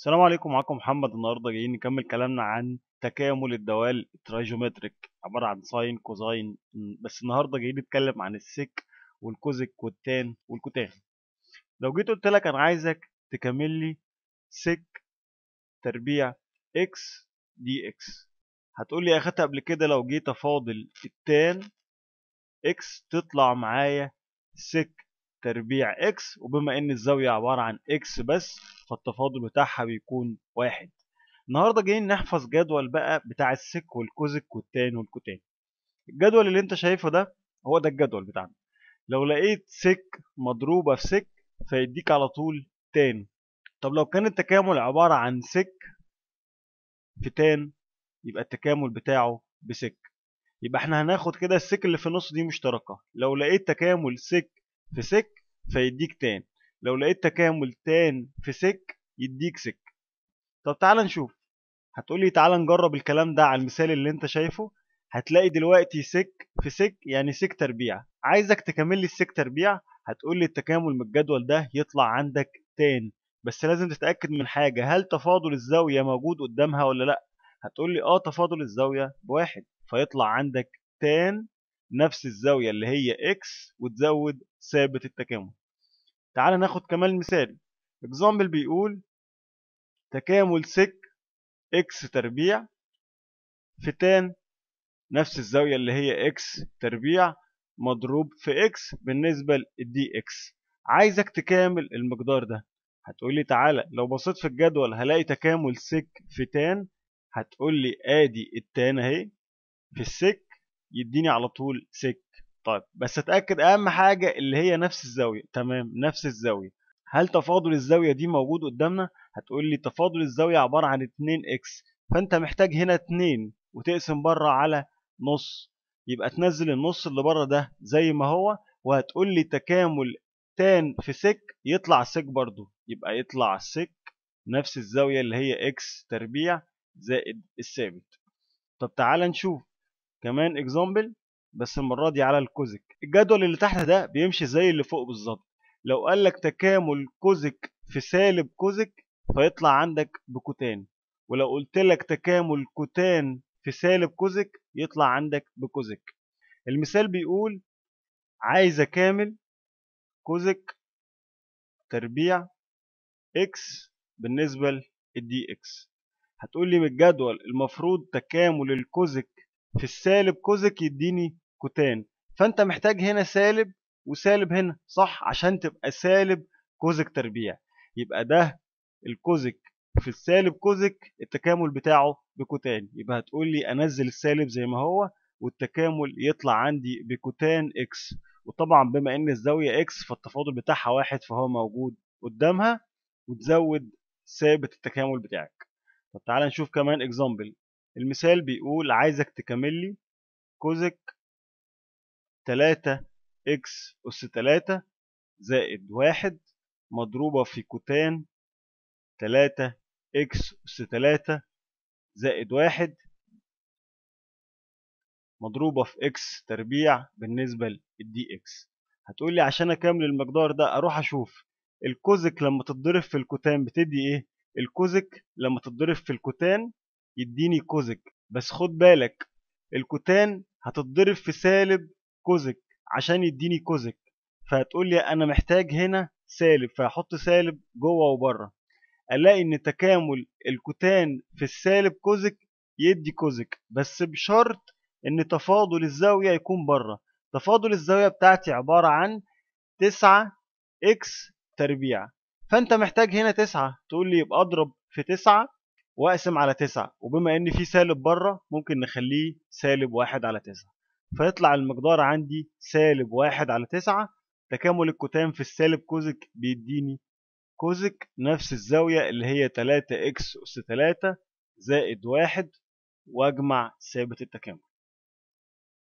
السلام عليكم معاكم محمد النهارده جايين نكمل كلامنا عن تكامل الدوال الترايجومتريك عباره عن ساين كوزاين بس النهارده جايين نتكلم عن السك والكوزك والتان والكوتان لو جيت قلت لك انا عايزك تكمل لي سك تربيع اكس دي اكس هتقول لي اخدت قبل كده لو جيت افاضل التان اكس تطلع معايا سك تربيع اكس وبما ان الزاويه عباره عن اكس بس فالتفاضل بتاعها بيكون واحد النهارده جايين نحفظ جدول بقى بتاع السك والكوزك والتان والكوتان الجدول اللي انت شايفه ده هو ده الجدول بتاعنا لو لقيت سك مضروبة في سك فيديك على طول تان طب لو كان التكامل عبارة عن سك في تان يبقى التكامل بتاعه بسك يبقى احنا هناخد كده السك اللي في النص دي مشتركة لو لقيت تكامل سك في سك فيديك تان لو لقيت تكامل تان في سك يديك سك طب تعال نشوف هتقولي تعال نجرب الكلام ده على المثال اللي انت شايفه هتلاقي دلوقتي سك في سك يعني سك تربيع عايزك تكمل لي السك تربيع هتقولي التكامل من الجدول ده يطلع عندك تان بس لازم تتأكد من حاجة هل تفاضل الزاوية موجود قدامها ولا لأ هتقولي اه تفاضل الزاوية بواحد فيطلع عندك تان نفس الزاوية اللي هي اكس وتزود ثابت التكامل تعال ناخد كمان مثال اكزامبل بيقول تكامل سك اكس تربيع في تان نفس الزاوية اللي هي اكس تربيع مضروب في اكس بالنسبة للدي اكس عايزك تكامل المقدار ده هتقول لي تعالى لو بصيت في الجدول هلاقي تكامل سك في تان هتقول لي ادي التان اهي في السك يديني على طول سك طيب بس اتاكد اهم حاجه اللي هي نفس الزاويه تمام نفس الزاويه هل تفاضل الزاويه دي موجود قدامنا هتقول لي تفاضل الزاويه عباره عن 2 اكس فانت محتاج هنا 2 وتقسم بره على نص يبقى تنزل النص اللي بره ده زي ما هو وهتقول لي تكامل تان في سك يطلع سك برضو يبقى يطلع سك نفس الزاويه اللي هي اكس تربيع زائد الثابت طب تعال نشوف كمان اكزامبل بس المرة دي على الكوزك الجدول اللي تحت ده بيمشي زي اللي فوق بالظبط لو قال لك تكامل كوزك في سالب كوزك فيطلع عندك بكوتان ولو قلت لك تكامل كوتان في سالب كوزك يطلع عندك بكوزك المثال بيقول عايز اكامل كوزك تربيع اكس بالنسبة للدي اكس هتقول لي من الجدول المفروض تكامل الكوزك في السالب كوزك يديني كوتان فانت محتاج هنا سالب وسالب هنا صح عشان تبقى سالب كوزك تربيع يبقى ده الكوزك في السالب كوزك التكامل بتاعه بكوتان يبقى هتقول لي انزل السالب زي ما هو والتكامل يطلع عندي بكوتان اكس وطبعا بما ان الزاويه اكس فالتفاضل بتاعها واحد فهو موجود قدامها وتزود ثابت التكامل بتاعك طب تعالى نشوف كمان اكزامبل المثال بيقول عايزك تكمل لي كوزك 3 اكس أس 3 زائد 1 مضروبة في كوتان 3 اكس أس 3 زائد 1 مضروبة في اكس تربيع بالنسبة للدي اكس هتقول لي عشان اكمل المقدار ده اروح اشوف الكوزك لما تتضرب في الكوتان بتدي ايه الكوزك لما تتضرب في الكوتان يديني كوزك بس خد بالك الكوتان هتتضرب في سالب كوزك عشان يديني كوزك فهتقول لي انا محتاج هنا سالب فهحط سالب جوه وبره الاقي ان تكامل الكوتان في السالب كوزك يدي كوزك بس بشرط ان تفاضل الزاوية يكون بره تفاضل الزاوية بتاعتي عبارة عن 9 اكس تربيع فانت محتاج هنا 9 تقول لي يبقى اضرب في 9 واقسم على تسعة وبما ان في سالب بره ممكن نخليه سالب واحد على تسعة فيطلع المقدار عندي سالب واحد على تسعة تكامل الكتان في السالب كوزك بيديني كوزك نفس الزاوية اللي هي تلاتة اكس اس تلاتة زائد واحد واجمع ثابت التكامل